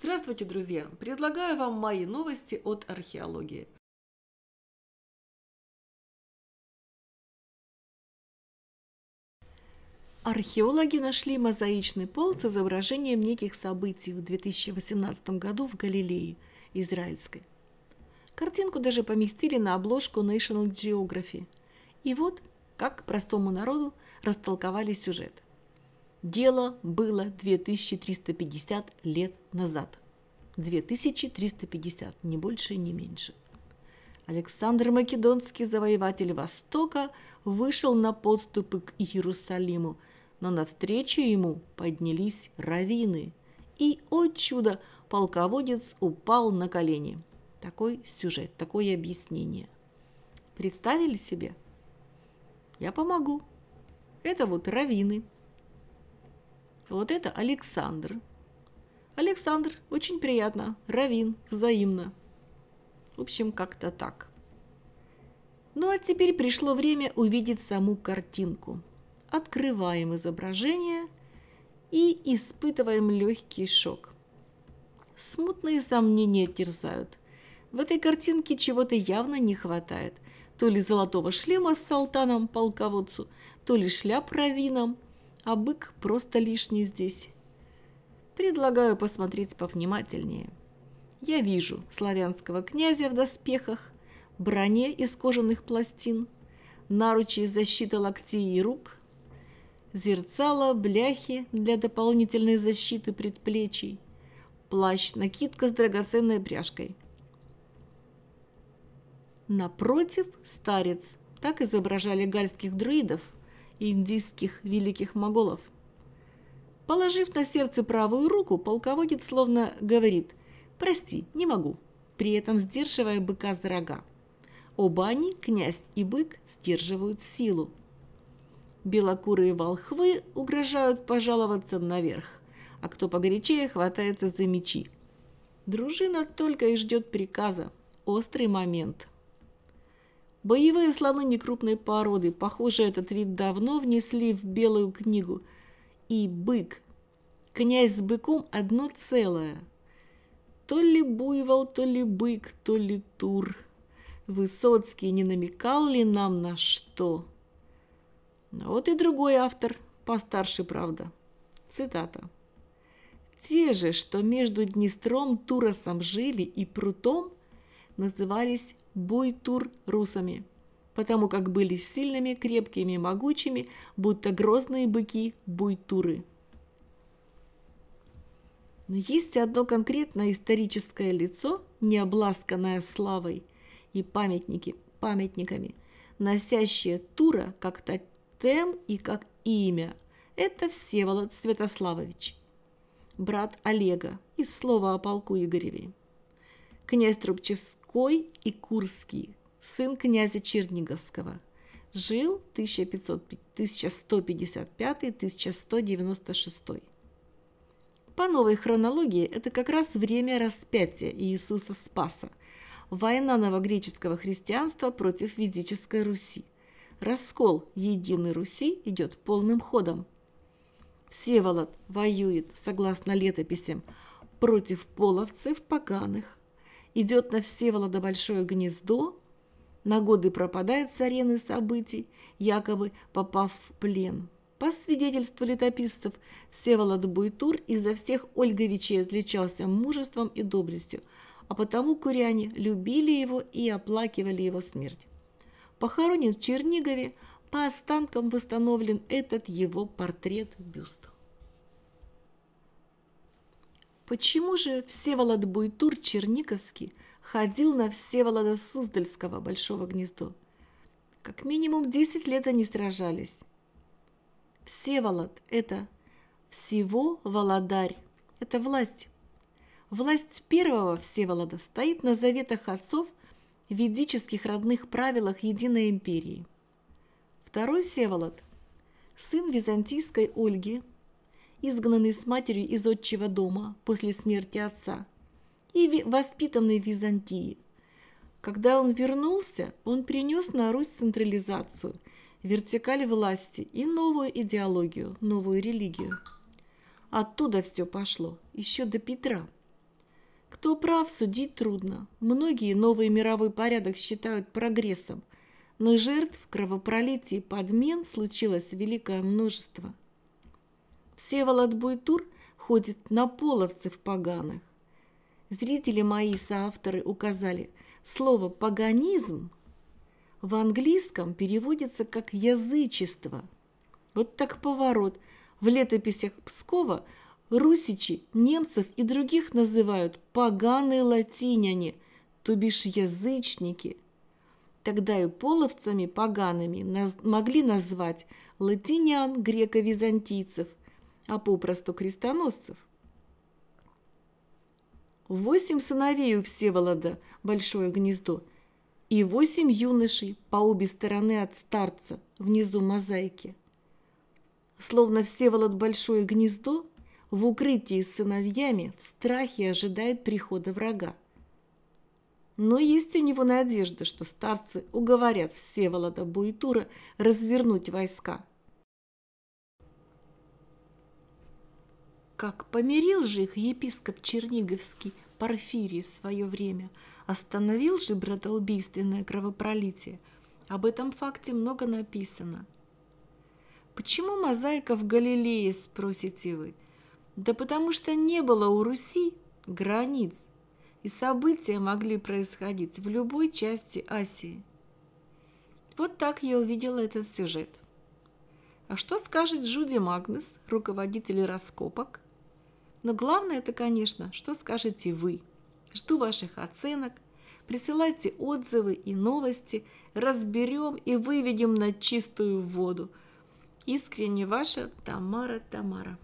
Здравствуйте, друзья! Предлагаю вам мои новости от археологии. Археологи нашли мозаичный пол с изображением неких событий в 2018 году в Галилее, израильской. Картинку даже поместили на обложку National Geography. И вот, как простому народу растолковали сюжет – Дело было 2350 лет назад. 2350, не больше, не меньше. Александр Македонский, завоеватель Востока, вышел на подступы к Иерусалиму, но навстречу ему поднялись равины. И, о чудо, полководец упал на колени. Такой сюжет, такое объяснение. Представили себе? Я помогу. Это вот равины. Вот это Александр. Александр, очень приятно. Равин, взаимно. В общем, как-то так. Ну а теперь пришло время увидеть саму картинку. Открываем изображение и испытываем легкий шок. Смутные сомнения терзают. В этой картинке чего-то явно не хватает. То ли золотого шлема с салтаном полководцу, то ли шляп равином – а бык просто лишний здесь. Предлагаю посмотреть повнимательнее. Я вижу славянского князя в доспехах, броне из кожаных пластин, наручи из защиты локтей и рук, зерцало, бляхи для дополнительной защиты предплечий, плащ, накидка с драгоценной пряжкой. Напротив – старец. Так изображали гальских друидов – индийских великих моголов. Положив на сердце правую руку, полководец словно говорит «Прости, не могу», при этом сдерживая быка с рога. Оба они, князь и бык, сдерживают силу. Белокурые волхвы угрожают пожаловаться наверх, а кто погорячее хватается за мечи. Дружина только и ждет приказа. Острый момент – Боевые слоны некрупной породы, похоже, этот вид давно внесли в Белую книгу. И бык. Князь с быком одно целое. То ли буйвол, то ли бык, то ли тур. Высоцкий не намекал ли нам на что? А вот и другой автор, постарше, правда. Цитата. «Те же, что между Днестром, Туросом жили и Прутом, назывались буйтур-русами, потому как были сильными, крепкими, могучими, будто грозные быки-буйтуры. Но есть одно конкретное историческое лицо, не обласканное славой и памятники, памятниками, носящее Тура как тотем и как имя. Это Всеволод Святославович, брат Олега, из слова о полку Игореве. Князь Трубчевск Донской и Курский, сын князя Черниговского. Жил 1155-1196. По новой хронологии это как раз время распятия Иисуса Спаса, война новогреческого христианства против ведической Руси. Раскол Единой Руси идет полным ходом. Всеволод воюет, согласно летописям, против половцев поганых, идет на Всеволода большое гнездо, на годы пропадает с арены событий, якобы попав в плен. По свидетельству летописцев, Всеволод Буйтур из всех Ольговичей отличался мужеством и доблестью, а потому куряне любили его и оплакивали его смерть. Похоронен в Чернигове, по останкам восстановлен этот его портрет-бюст. Почему же Всеволод Буйтур Черниковский ходил на Всеволода Суздальского Большого Гнездо? Как минимум десять лет они сражались. Всеволод – это всего Володарь, это власть. Власть первого Всеволода стоит на заветах отцов в ведических родных правилах Единой империи. Второй Всеволод – сын византийской Ольги – изгнанный с матерью из отчего дома после смерти отца и воспитанный в Византии. Когда он вернулся, он принес на Русь централизацию, вертикаль власти и новую идеологию, новую религию. Оттуда все пошло, еще до Петра. Кто прав, судить трудно. Многие новый мировой порядок считают прогрессом, но жертв, кровопролития и подмен случилось великое множество – Всеволод Буйтур ходит на половцев поганых. Зрители мои соавторы указали, слово «паганизм» в английском переводится как «язычество». Вот так поворот. В летописях Пскова русичи, немцев и других называют «поганые латиняне», то бишь язычники. Тогда и половцами погаными наз могли назвать латинян, греко-византийцев, а попросту крестоносцев. Восемь сыновей у Всеволода большое гнездо и восемь юношей по обе стороны от старца внизу мозаики. Словно Всеволод большое гнездо, в укрытии с сыновьями в страхе ожидает прихода врага. Но есть у него надежда, что старцы уговорят Всеволода Буитура развернуть войска – как помирил же их епископ Черниговский Порфирий в свое время, остановил же братоубийственное кровопролитие. Об этом факте много написано. Почему мозаика в Галилее, спросите вы? Да потому что не было у Руси границ, и события могли происходить в любой части Асии. Вот так я увидела этот сюжет. А что скажет Джуди Магнес, руководитель раскопок – но главное это, конечно, что скажете вы. Жду ваших оценок. Присылайте отзывы и новости. Разберем и выведем на чистую воду. Искренне ваша Тамара Тамара.